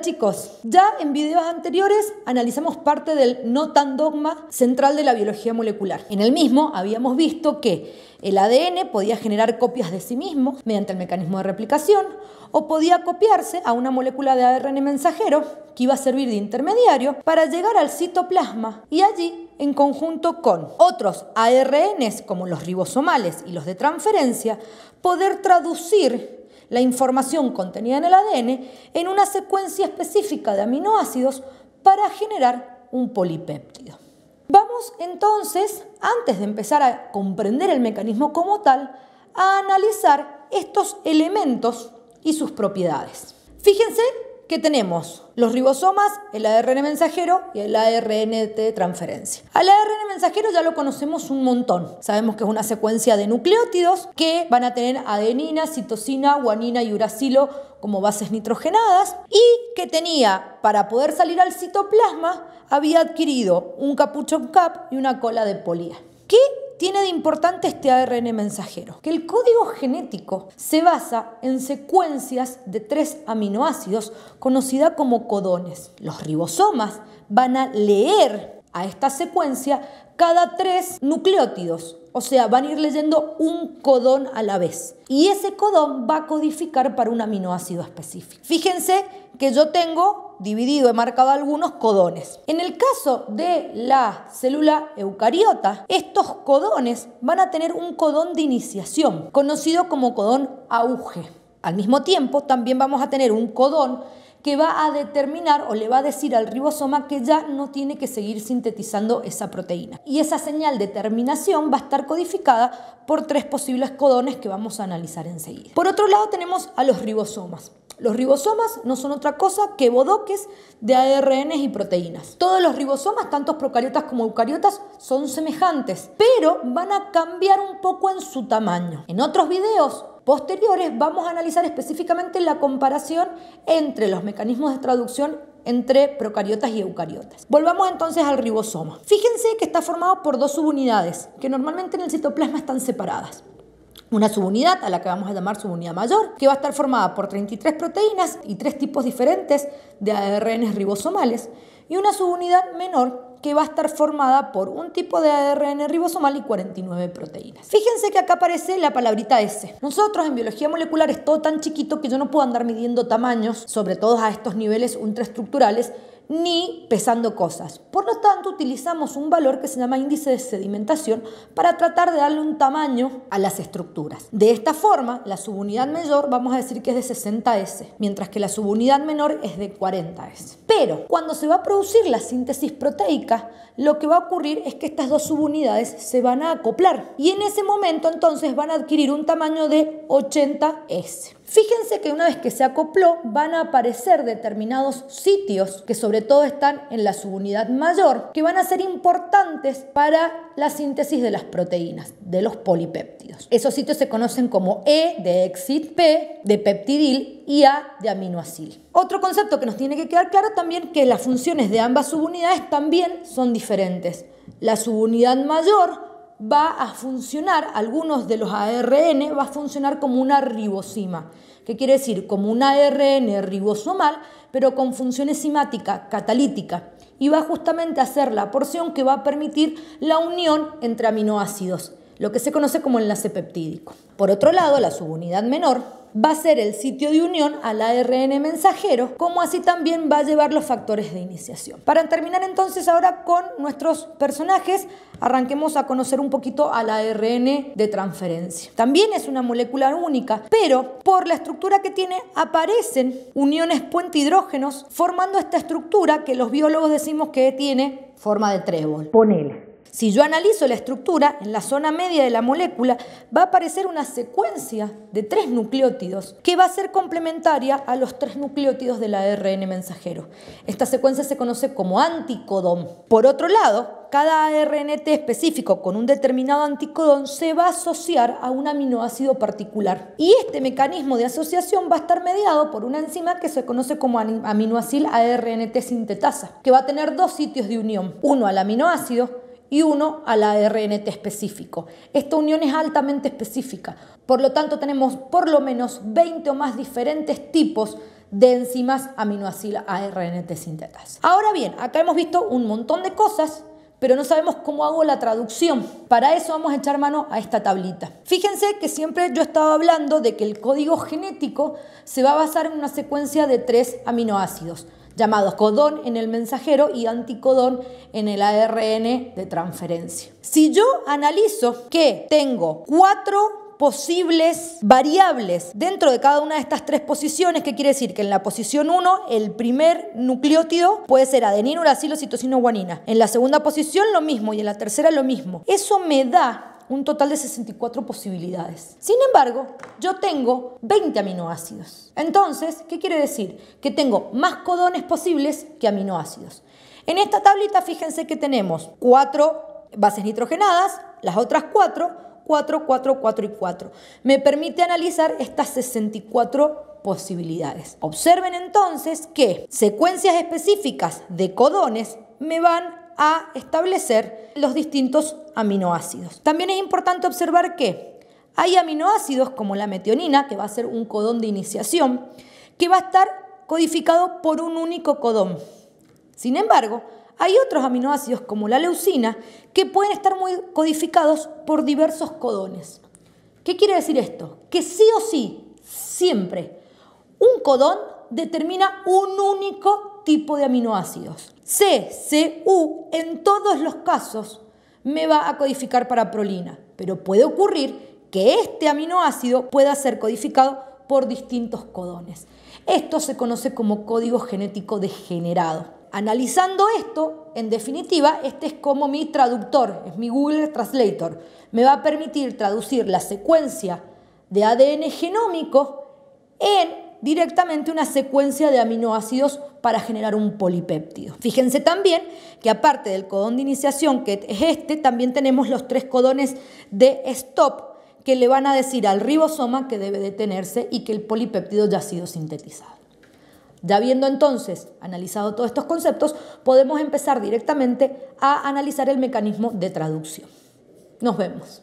chicos, ya en videos anteriores analizamos parte del no tan dogma central de la biología molecular. En el mismo habíamos visto que el ADN podía generar copias de sí mismo mediante el mecanismo de replicación o podía copiarse a una molécula de ARN mensajero que iba a servir de intermediario para llegar al citoplasma y allí en conjunto con otros ARNs como los ribosomales y los de transferencia, poder traducir la información contenida en el ADN en una secuencia específica de aminoácidos para generar un polipéptido. Vamos entonces, antes de empezar a comprender el mecanismo como tal, a analizar estos elementos y sus propiedades. Fíjense ¿Qué tenemos? Los ribosomas, el ARN mensajero y el ARN de transferencia. Al ARN mensajero ya lo conocemos un montón. Sabemos que es una secuencia de nucleótidos que van a tener adenina, citosina, guanina y uracilo como bases nitrogenadas y que tenía, para poder salir al citoplasma, había adquirido un capuchón cap y una cola de polía tiene de importante este ARN mensajero? Que el código genético se basa en secuencias de tres aminoácidos conocida como codones. Los ribosomas van a leer a esta secuencia cada tres nucleótidos, o sea, van a ir leyendo un codón a la vez. Y ese codón va a codificar para un aminoácido específico. Fíjense que yo tengo dividido, he marcado algunos codones. En el caso de la célula eucariota, estos codones van a tener un codón de iniciación, conocido como codón auge. Al mismo tiempo, también vamos a tener un codón que va a determinar o le va a decir al ribosoma que ya no tiene que seguir sintetizando esa proteína. Y esa señal de terminación va a estar codificada por tres posibles codones que vamos a analizar enseguida. Por otro lado tenemos a los ribosomas. Los ribosomas no son otra cosa que bodoques de ARN y proteínas. Todos los ribosomas, tanto procariotas como eucariotas, son semejantes, pero van a cambiar un poco en su tamaño. En otros videos posteriores vamos a analizar específicamente la comparación entre los mecanismos de traducción entre procariotas y eucariotas. Volvamos entonces al ribosoma. Fíjense que está formado por dos subunidades que normalmente en el citoplasma están separadas una subunidad a la que vamos a llamar subunidad mayor, que va a estar formada por 33 proteínas y tres tipos diferentes de ARNs ribosomales, y una subunidad menor que va a estar formada por un tipo de ARN ribosomal y 49 proteínas. Fíjense que acá aparece la palabrita S. Nosotros en biología molecular es todo tan chiquito que yo no puedo andar midiendo tamaños, sobre todo a estos niveles ultraestructurales, ni pesando cosas. Por lo tanto, utilizamos un valor que se llama índice de sedimentación para tratar de darle un tamaño a las estructuras. De esta forma, la subunidad mayor vamos a decir que es de 60S, mientras que la subunidad menor es de 40S. Pero cuando se va a producir la síntesis proteica, lo que va a ocurrir es que estas dos subunidades se van a acoplar y en ese momento entonces van a adquirir un tamaño de 80S. Fíjense que una vez que se acopló van a aparecer determinados sitios que sobre todo están en la subunidad mayor que van a ser importantes para la síntesis de las proteínas, de los polipéptidos. Esos sitios se conocen como E de exit, P de peptidil y A de aminoacil. Otro concepto que nos tiene que quedar claro también que las funciones de ambas subunidades también son diferentes. La subunidad mayor va a funcionar, algunos de los ARN va a funcionar como una ribosima, que quiere decir como un ARN ribosomal, pero con función enzimática catalítica, y va justamente a ser la porción que va a permitir la unión entre aminoácidos lo que se conoce como enlace peptídico. Por otro lado, la subunidad menor va a ser el sitio de unión al ARN mensajero, como así también va a llevar los factores de iniciación. Para terminar entonces ahora con nuestros personajes, arranquemos a conocer un poquito al ARN de transferencia. También es una molécula única, pero por la estructura que tiene aparecen uniones puente hidrógenos formando esta estructura que los biólogos decimos que tiene forma de trébol. Ponele. Si yo analizo la estructura, en la zona media de la molécula va a aparecer una secuencia de tres nucleótidos que va a ser complementaria a los tres nucleótidos del ARN mensajero. Esta secuencia se conoce como anticodón. Por otro lado, cada ARNT específico con un determinado anticodón se va a asociar a un aminoácido particular. Y este mecanismo de asociación va a estar mediado por una enzima que se conoce como aminoacil ARNT sintetasa, que va a tener dos sitios de unión, uno al aminoácido y uno al ARNT específico. Esta unión es altamente específica, por lo tanto tenemos por lo menos 20 o más diferentes tipos de enzimas aminoacil ARNT sintetas. Ahora bien, acá hemos visto un montón de cosas, pero no sabemos cómo hago la traducción. Para eso vamos a echar mano a esta tablita. Fíjense que siempre yo estaba hablando de que el código genético se va a basar en una secuencia de tres aminoácidos llamados codón en el mensajero y anticodón en el ARN de transferencia. Si yo analizo que tengo cuatro posibles variables dentro de cada una de estas tres posiciones, que quiere decir que en la posición 1 el primer nucleótido puede ser adenina, uracilo, citosina o guanina. En la segunda posición lo mismo y en la tercera lo mismo. Eso me da un total de 64 posibilidades. Sin embargo, yo tengo 20 aminoácidos. Entonces, ¿qué quiere decir? Que tengo más codones posibles que aminoácidos. En esta tablita fíjense que tenemos 4 bases nitrogenadas, las otras 4, 4, 4, 4 y 4. Me permite analizar estas 64 posibilidades. Observen entonces que secuencias específicas de codones me van a establecer los distintos aminoácidos. También es importante observar que hay aminoácidos como la metionina, que va a ser un codón de iniciación, que va a estar codificado por un único codón. Sin embargo, hay otros aminoácidos como la leucina que pueden estar muy codificados por diversos codones. ¿Qué quiere decir esto? Que sí o sí, siempre, un codón determina un único tipo de aminoácidos. CCU en todos los casos me va a codificar para prolina, pero puede ocurrir que este aminoácido pueda ser codificado por distintos codones. Esto se conoce como código genético degenerado. Analizando esto, en definitiva, este es como mi traductor, es mi Google Translator. Me va a permitir traducir la secuencia de ADN genómico en directamente una secuencia de aminoácidos para generar un polipéptido. Fíjense también que aparte del codón de iniciación, que es este, también tenemos los tres codones de stop que le van a decir al ribosoma que debe detenerse y que el polipéptido ya ha sido sintetizado. Ya habiendo entonces, analizado todos estos conceptos, podemos empezar directamente a analizar el mecanismo de traducción. Nos vemos.